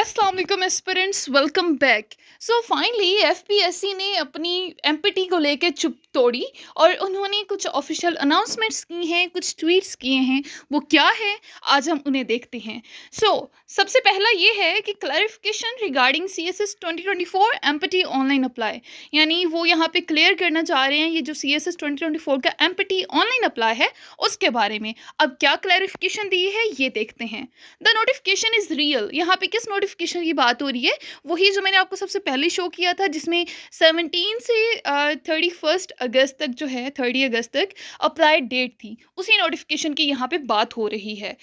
Aslam aspirants welcome back so finally F P S C ने अपनी M P T को लेकर चुप तोड़ी और उन्होंने कुछ ऑफिशियल अनाउंसमेंट्स की हैं कुछ ट्वीट्स किए हैं वो क्या है आज हम उन्हें देखते हैं सो so, सबसे पहला ये है कि clarification regarding C S S twenty twenty four M P T online apply यानी वो यहाँ पर क्लियर करना चाह रहे हैं ये जो C S S twenty twenty four का M P T online apply है उसके बारे में अब क्या क्लैरिफिकेशन दी है ये देखते हैं द नोटिफिकेशन इज़ रियल यहाँ पे किस नोटिफिकेशन की बात हो रही है वही जो मैंने आपको सबसे पहले शो किया था जिसमें सेवनटीन से थर्टी फर्स्ट अगस्त तक जो है थर्टी अगस्त तक अप्लाइड डेट थी उसी नोटिफिकेशन की यहाँ पे बात हो रही है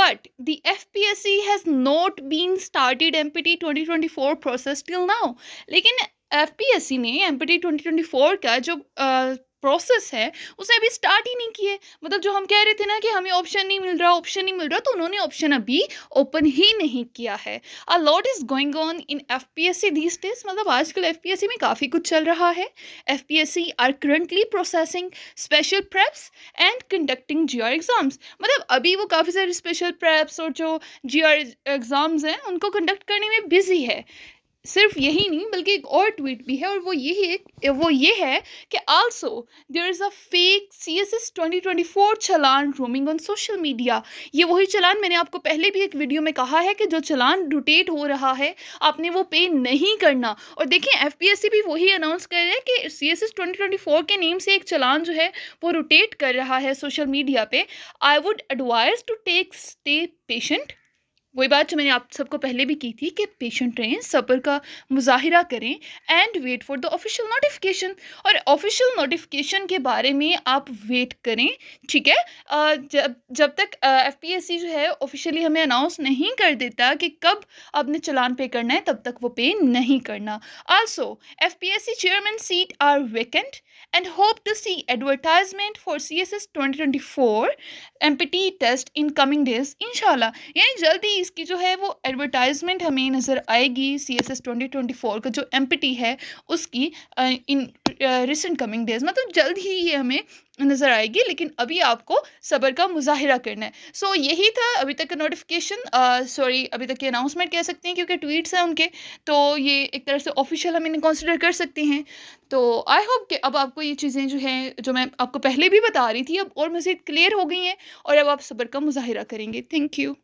but the F P S C has not been started M P T twenty twenty four process till now लेकिन एफ पी एस सी ने M P T twenty twenty four का जो प्रोसेस है उसे अभी स्टार्ट ही नहीं किए मतलब जो हम कह रहे थे ना कि हमें ऑप्शन नहीं मिल रहा ऑप्शन नहीं मिल रहा तो उन्होंने ऑप्शन अभी ओपन ही नहीं किया है a lot is going on in F P S C these days मतलब आजकल एफ पी एस सी में काफ़ी कुछ चल रहा है F P S C are currently processing special preps and conducting G R exams मतलब अभी वो काफ़ी सारे स्पेशल प्रेप्स और जो जी आर एग्ज़ाम्स हैं उनको कंडक्ट करने में बिजी है सिर्फ यही नहीं बल्कि एक और ट्वीट भी है और वो यही है वो ये है कि also there is a fake C S S twenty twenty four challan roaming on social media ये वही चलान मैंने आपको पहले भी एक वीडियो में कहा है कि जो चलान रोटेट हो रहा है आपने वो पे नहीं करना और देखिए एफ पी एस सी भी वही अनाउंस कर रहे हैं कि C S S twenty twenty four के नेम से एक चलान जो है वो रोटेट कर रहा है सोशल मीडिया पर I would advise to take stay patient वही बात जो मैंने आप सबको पहले भी की थी कि पेशेंट रहें सफर का मुजाहरा करें and wait for the official notification और ऑफिशियल नोटिफिकेशन के बारे में आप वेट करें ठीक है जब जब तक एफ पी एस सी जो है ऑफिशियली हमें अनाउंस नहीं कर देता कि कब आपने चलान पे करना है तब तक वो पे नहीं करना also F P S C chairman seat are vacant and hope to see advertisement for C S S twenty twenty four M P T test in coming days इनशाला यानी जल्दी चीज़ की जो है वो एडवर्टाइजमेंट हमें नज़र आएगी C S S twenty twenty four का जो एम पी टी है उसकी इन रिसेंट कमिंग डेज मतलब जल्द ही ये हमें नज़र आएगी लेकिन अभी आपको सबर का मुजाहरा करना है सो so, यही था अभी तक का नोटिफिकेशन सॉरी अभी तक के अनाउंसमेंट कह सकते हैं क्योंकि ट्वीट्स हैं उनके तो ये एक तरह से ऑफिशियल हम इन्हें कंसिडर कर सकते हैं तो आई होप कि अब आपको ये चीज़ें जो हैं जो मैं आपको पहले भी बता रही थी अब और मज़ीद क्लियर हो गई हैं और अब आप सबर का मुजाहरा करेंगे थैंक यू